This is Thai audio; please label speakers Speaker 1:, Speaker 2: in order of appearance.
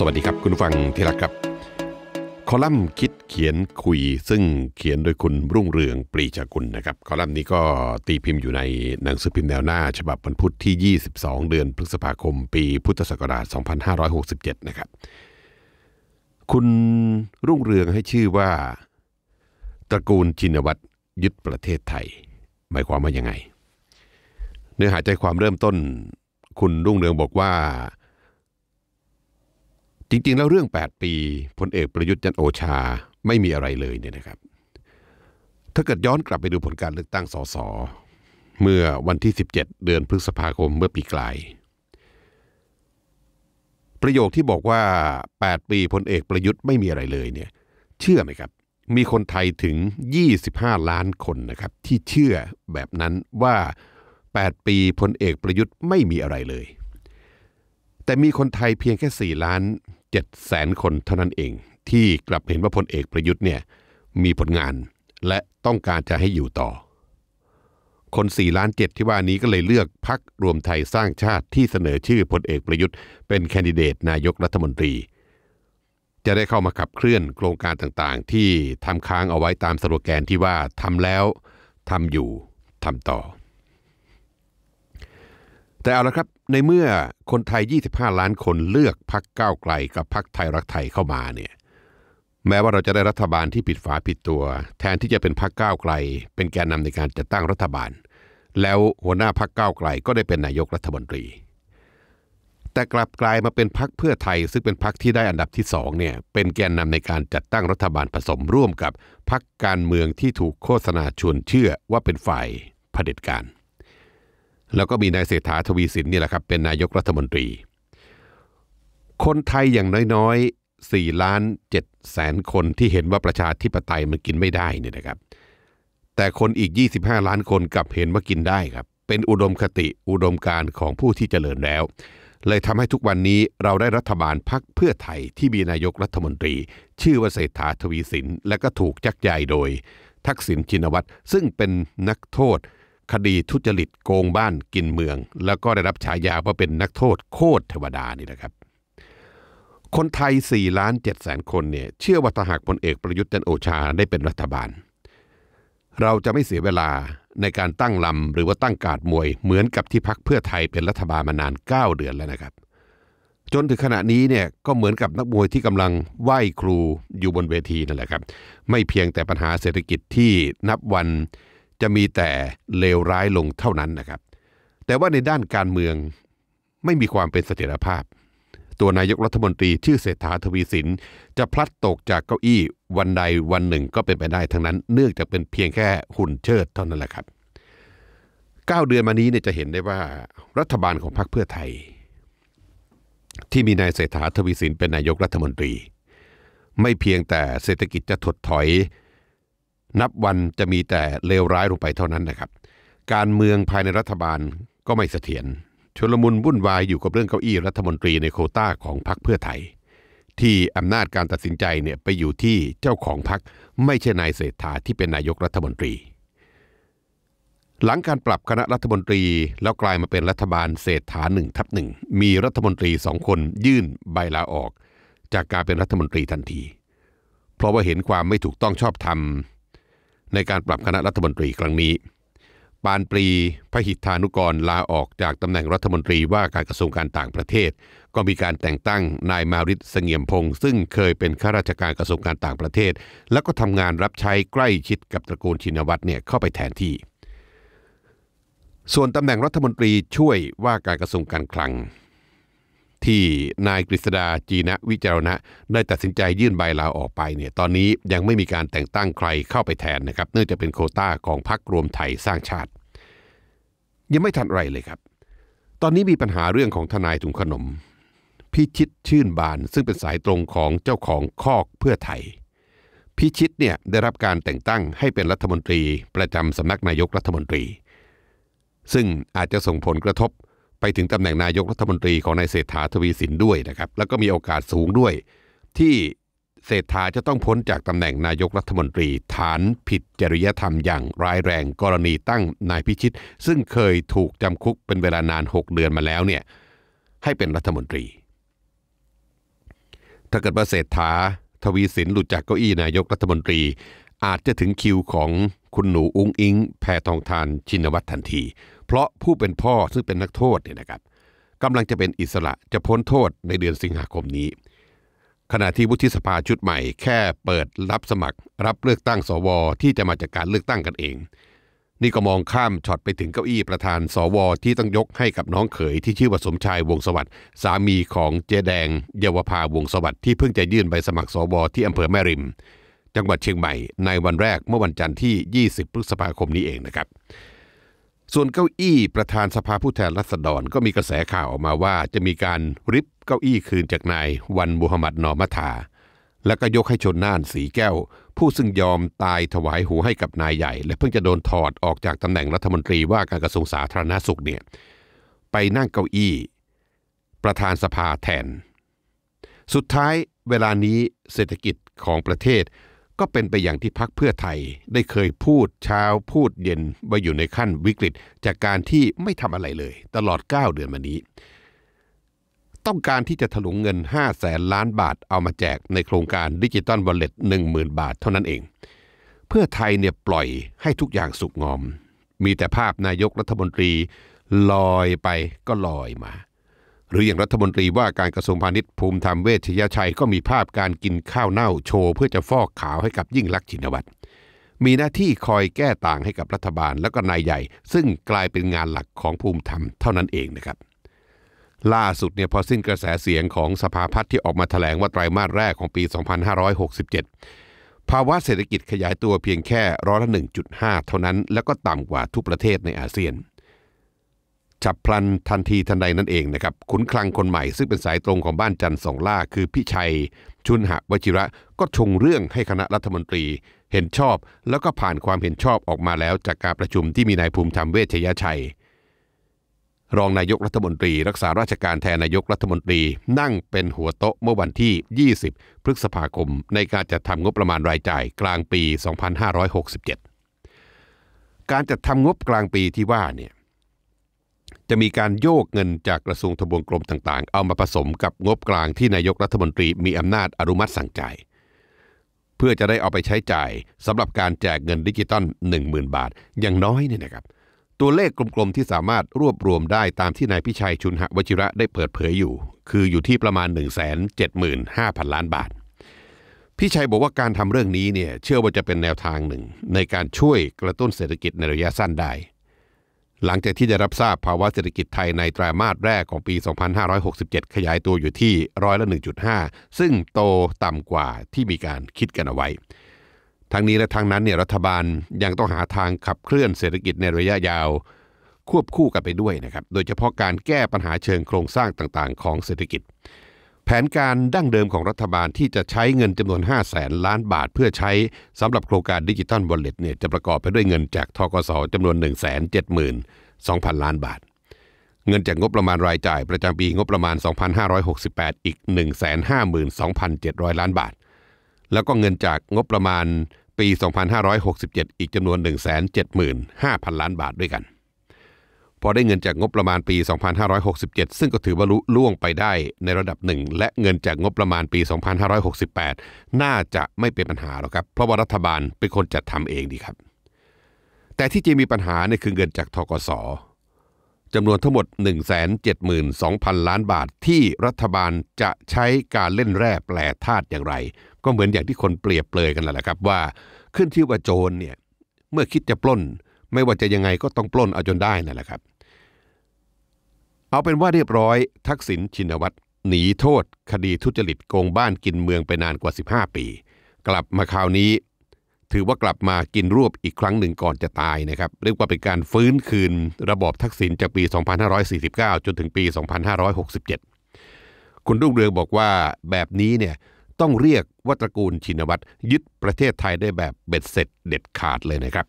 Speaker 1: สวัสดีครับ คุณฟังที่รักครับ คอลัมน์คิดเขียนคุยซึ่งเขียนโดยคุณรุ่งเรืองปรีชากุลนะครับ คอลัมน์นี้ก็ตีพิมพ์อยู่ในหนังสือพิมพ์แนวหน้า ฉบับวันพุธที่ 22 เดือนพฤษภาคม ปีพุทธศักราช 2567 นะครับ คุณรุ่งเรืองให้ชื่อว่า ตระกูลชินวัตรยึดประเทศไทย หมายความว่ายังไง เนื้อหาใจความเริ่มต้น คุณรุ่งเรืองบอกว่าจริงๆแล้วเรื่อง 8 ปีพลเอกประยุทธ์จันโอชาไม่มีอะไรเลยเนี่ยนะครับถ้าเกิดย้อนกลับไปดูผลการ เลือกตั้งสสเมื่อวันที่ 17 เดือนพฤษภาคมเมื่อปีกลายประโยคที่บอกว่า 8 ปีพลเอกประยุทธ์ไม่มีอะไรเลยเนี่ยเชื่อไหมครับ มีคนไทยถึง 25 ล้านคนนะครับที่เชื่อแบบนั้นว่า 8 ปีพลเอกประยุทธ์ไม่มีอะไรเลย แต่มีคนไทยเพียงแค่ 4 ล้าน7แสนคนเท่านั้นเองที่กลับเห็นว่าพลเอกประยุทธ์เนี่ยมีผลงานและต้องการจะให้อยู่ต่อ คน4ล้าน7 ที่ว่านี้ก็เลยเลือกพักรวมไทยสร้างชาติที่เสนอชื่อพลเอกประยุทธ์เป็นแคนดิเดตนายกรัฐมนตรี จะได้เข้ามาขับเคลื่อนโครงการต่างๆ ที่ทำค้างเอาไว้ตามสโลแกนที่ว่าทำแล้วทำอยู่ทำต่อแต่เอาละครับในเมื่อคนไทย 25 ล้านคนเลือกพักก้าวไกลกับพักไทยรักไทยเข้ามาเนี่ยแม้ว่าเราจะได้รัฐบาลที่ผิดฝาผิดตัว แทนที่จะเป็นพักก้าวไกลเป็นแกนนำในการจัดตั้งรัฐบาล แล้วหัวหน้าพักก้าวไกลก็ได้เป็นนายกรัฐมนตรี แต่กลับกลายมาเป็นพักเพื่อไทย ซึ่งเป็นพักที่ได้อันดับที่สองเนี่ยเป็นแกนนำในการจัดตั้งรัฐบาลผสมร่วมกับพักการเมืองที่ถูกโฆษณาชวนเชื่อว่าเป็นฝ่ายเผด็จการแล้วก็มีนายเศรษฐาทวีสินนี่แหละครับเป็นนายกรัฐมนตรี คนไทยอย่างน้อยๆ4ล้าน7แสนคนที่เห็นว่าประชาธิปไตยมันกินไม่ได้นี่นะครับแต่คนอีก 25 ล้านคนกลับเห็นว่ากินได้ครับเป็นอุดมคติอุดมการของผู้ที่เจริญแล้วเลยทำให้ทุกวันนี้เราได้รัฐบาลพักเพื่อไทยที่มีนายกรัฐมนตรี ชื่อว่าเศรษฐาทวีสินและก็ถูกจักใหญ่โดย ทักษิณชินวัตรซึ่งเป็นนักโทษคดีทุจริตโกงบ้านกินเมือง แล้วก็ได้รับฉายาว่าเป็นนักโทษโคตรเทวดานี่นะครับ คนไทย4ล้าน7แสนคนเนี่ยเชื่อว่าถหากพลเอกประยุทธ์จันโอชาได้เป็นรัฐบาล เราจะไม่เสียเวลาในการตั้งลำหรือว่าตั้งการมวย เหมือนกับที่พักเพื่อไทยเป็นรัฐบาลมานาน 9 เดือนแล้วนะครับ จนถึงขณะนี้เนี่ยก็เหมือนกับนักมวยที่กำลังไหว้ครูอยู่บนเวทีนั่นแหละครับไม่เพียงแต่ปัญหาเศรษฐกิจที่นับวันจะมีแต่เลวร้ายลงเท่านั้นนะครับ แต่ว่าในด้านการเมืองไม่มีความเป็นเสถียรภาพ ตัวนายกรัฐมนตรีชื่อเศรษฐาทวีสิน จะพลัดตกจากเก้าอี้วันใดวันหนึ่งก็เป็นไปได้ทั้งนั้น เนื่องจากเป็นเพียงแค่หุ่นเชิดเท่านั้นแหละครับ 9 เดือนมานี้เนี่ยจะเห็นได้ว่ารัฐบาลของพรรคเพื่อไทย ที่มีนายเศรษฐาทวีสิน เป็นนายกรัฐมนตรี ไม่เพียงแต่เศรษฐกิจจะถดถอยนับวันจะมีแต่เลวร้ายลงไปเท่านั้นนะครับ การเมืองภายในรัฐบาลก็ไม่เสถียรชลมุนวุ่นวายอยู่กับเรื่องเก้าอี้รัฐมนตรี ในโคต้าของพรรคเพื่อไทยที่อำนาจการตัดสินใจเนี่ยไปอยู่ที่เจ้าของพรรคไม่ใช่นายเศรษฐาที่เป็นนายกรัฐมนตรี หลังการปรับคณะรัฐมนตรีแล้วกลายมาเป็นรัฐบาลเศรษฐาหนึ่งทับหนึ่งมีรัฐมนตรีสองคนยื่นใบลาออก จากการเป็นรัฐมนตรีทันที เพราะว่าเห็นความไม่ถูกต้องชอบธรรมในการปรับคณะรัฐมนตรีครั้งนี้ ปานปรีพหิทธานุกรลาออกจากตำแหน่งรัฐมนตรีว่าการกระทรวงการต่างประเทศ ก็มีการแต่งตั้งนายมาริศเสงี่ยมพงศ์ซึ่งเคยเป็นข้าราชการกระทรวงการต่างประเทศ และก็ทำงานรับใช้ใกล้ชิดกับตระกูลชินวัตรเนี่ยเข้าไปแทนที่ ส่วนตำแหน่งรัฐมนตรีช่วยว่าการกระทรวงการคลังที่นายกฤษดาจีนะวิจารณะ ได้ตัดสินใจยื่นใบลาออกไปเนี่ยตอนนี้ยังไม่มีการแต่งตั้งใครเข้าไปแทนนะครับ เนื่องจากเป็นโคต้าของพรรครวมไทยสร้างชาติ ยังไม่ทันไรเลยครับ ตอนนี้มีปัญหาเรื่องของทนายถุงขนมพิชิตชื่นบานซึ่งเป็นสายตรงของเจ้าของคอกเพื่อไทยพิชิตเนี่ยได้รับการแต่งตั้งให้เป็นรัฐมนตรี ประจำสำนักนายกรัฐมนตรี ซึ่งอาจจะส่งผลกระทบไปถึงตำแหน่งนายกรัฐมนตรีของนายเศรษฐาทวีสินด้วยนะครับ แล้วก็มีโอกาสสูงด้วย ที่เศรษฐาจะต้องพ้นจากตำแหน่งนายกรัฐมนตรี ฐานผิดจริยธรรม อย่างร้ายแรงกรณีตั้งนายพิชิต ซึ่งเคยถูกจำคุกเป็นเวลานาน 6 เดือนมาแล้วเนี่ยให้เป็นรัฐมนตรี ถ้าเกิดว่าเศรษฐาทวีสินหลุดจากเก้าอี้นายกรัฐมนตรี อาจจะถึงคิวของคุณหนูอุ้งอิงแพทองทานชินวัตรทันทีเพราะผู้เป็นพ่อซึ่งเป็นนักโทษเนี่ยนะครับกำลังจะเป็นอิสระจะพ้นโทษในเดือนสิงหาคมนี้ ขณะที่วุฒิสภาชุดใหม่แค่เปิดรับสมัครรับเลือกตั้งสว ที่จะมาจากการเลือกตั้งกันเอง นี่ก็มองข้ามช็อตไปถึงเก้าอี้ประธานสว ที่ต้องยกให้กับน้องเขยที่ชื่อว่าสมชายวงสวัสดิ์สามีของเจแดงเยาวภาวงสวัสดิ์ที่เพิ่งจะยื่นใบสมัครสวที่อำเภอแม่ริม จังหวัดเชียงใหม่ในวันแรกเมื่อวันจันทร์ที่ 20 พฤษภาคมนี้เองนะครับส่วนเก้าอี้ ประธานสภาผู้แทนรัษฎรก็มีกระแสข่าว ออกมาว่าจะมีการริบเก้าอี้คืนจากนายวันมูฮัมหมัดนอมัทา และก็ยกให้ชนน่านสีแก้ว ผู้ซึ่งยอมตายถวายหูให้กับนายใหญ่ และเพิ่งจะโดนถอดออกจากตำแหน่งรัฐมนตรีว่าการกระทรวงสาธารณาสุขเนี่ยไปนั่งเก้าอี้ ประธานสภาแทน สุดท้ายเวลานี้เศรษฐกิจของประเทศก็เป็นไปอย่างที่พักเพื่อไทยได้เคยพูดเช้าพูดเย็นว่าอยู่ในขั้นวิกฤต จากการที่ไม่ทำอะไรเลย ตลอด 9 เดือนมานี้ ต้องการที่จะถลุงเงิน5แสนล้านบาทเอามาแจกในโครงการดิจิตอลวอลเล็ต 1 0,000 บาทเท่านั้นเอง เพื่อไทยเนี่ยปล่อยให้ทุกอย่างสุกงอม มีแต่ภาพนายกรัฐมนตรี ลอยไปก็ลอยมาหรืออย่างรัฐมนตรีว่าการกระทรวงพาณิชย์ภูมิธรรมเวชยชัยก็มีภาพการกินข้าวเน่าโชว์เพื่อจะฟอกขาวให้กับยิ่งลักษณ์ชินวัตร มีหน้าที่คอยแก้ต่างให้กับรัฐบาลและก็นายใหญ่ ซึ่งกลายเป็นงานหลักของภูมิธรรมเท่านั้นเองนะครับล่าสุดเนี่ยพอสิ้นกระแสเสียงของสภาพัฒน์ที่ออกมาถแถลงว่าไตรามาสแรกของปี 2567 ภาวะเศรษฐกิจขยายตัวเพียงแค่ร้อยละ1.5 เท่านั้น แล้วก็ต่ำกว่าทุกประเทศในอาเซียนฉับพลันทันทีทันใดนั่นเองนะครับขุนคลังคนใหม่ซึ่งเป็นสายตรงของบ้านจันทร์สองล่าคือพี่ชัย ชุนหะวชิระก็ชงเรื่องให้คณะรัฐมนตรีเห็นชอบแล้วก็ผ่านความเห็นชอบออกมาแล้วจากการประชุมที่มีนายภูมิธรรมเวชยชัย รองนายกรัฐมนตรี รักษาราชการแทนนายกรัฐมนตรีนั่งเป็นหัวโต๊ะเมื่อวันที่ 20พฤษภาคมในการจัดทำงบประมาณรายจ่ายกลางปี 2567 การจัดทำงบกลางปีที่ว่าเนี่ยจะมีการโยกเงินจากกระทรวงทบวงกรมต่างๆ เอามาผสมกับงบกลางที่นายกรัฐมนตรีมีอำนาจอนุมัติสั่งจ่ายเพื่อจะได้เอาไปใช้จ่ายสำหรับการแจกเงินดิจิตอล10,000 บาท อย่างน้อยเนี่ยนะครับตัวเลขกลมๆ ที่สามารถรวบรวมได้ตามที่นายพิชัยชุนหวชิระได้เปิดเผยอยู่ คืออยู่ที่ประมาณ 175,000 ล้านบาทพี่ชัยบอกว่าการทำเรื่องนี้เนี่ยเชื่อว่าจะเป็นแนวทางหนึ่ง ในการช่วยกระตุ้นเศรษฐกิจในระยะสั้นได้หลังจากที่ได้รับทราบภาวะเศรษฐกิจไทยในไตรามาสแรกของปี 2567 ขยายตัวอยู่ที่ร้อยละ1.5 ซึ่งโตต่ำกว่าที่มีการคิดกันเอาไว้ ทั้งนี้และทั้งนั้นเนี่ยรัฐบาลยังต้องหาทางขับเคลื่อนเศรษฐกิจในระยะยาวควบคู่กันไปด้วยนะครับ โดยเฉพาะการแก้ปัญหาเชิงโครงสร้างต่างๆ ของเศรษฐกิจแผนการดั้งเดิมของรัฐบาลที่จะใช้เงินจำนวน5 0 0แสนล้านบาท เพื่อใช้สำหรับโครงการดิจิตอลวอลเล็ตเนี่ยจะประกอบไปด้วยเงินจากทกสจำนวน 1 7 2 0 0 0 ล้านบาท เงินจากงบประมาณรายจ่ายประจำปีงบประมาณ 2,568 อีก 152,700 ล้านบาท แล้วก็เงินจากงบประมาณปี 2,567 อีกจำนวน 175,000 ล้านบาทด้วยกันพอได้เงินจากงบประมาณปี 2567 ซึ่งก็ถือว่าลุล่วงไปได้ในระดับหนึ่ง และเงินจากงบประมาณปี 2568 น่าจะไม่เป็นปัญหาหรอกครับ เพราะว่ารัฐบาลเป็นคนจัดทำเองดีครับ แต่ที่จะมีปัญหาเนี่ยคือเงินจากทกศจำนวนทั้งหมด 172,000 ล้านบาท ที่รัฐบาลจะใช้การเล่นแร่แปรธาตุอย่างไร ก็เหมือนอย่างที่คนเปรียบเปรยกันแหละครับ ว่าขึ้นที่ว่าโจรเนี่ยเมื่อคิดจะปล้นไม่ว่าจะยังไงก็ต้องปล้นเอาจนได้นั่นแหละครับ เอาเป็นว่าเรียบร้อย ทักษิณชินวัตร หนีโทษ คดีทุจริตโกงบ้านกินเมืองไปนานกว่า 15 ปี กลับมาคราวนี้ ถือว่ากลับมากินรวบอีกครั้งหนึ่งก่อนจะตายนะครับ เรียกว่าเป็นการฟื้นคืนระบอบทักษิณจากปี 2549จนถึงปี 2567 คุณรุ่งเรืองบอกว่าแบบนี้เนี่ยต้องเรียกว่าตระกูลชินวัตรยึดประเทศไทยได้แบบเบ็ดเสร็จเด็ดขาดเลยนะครับ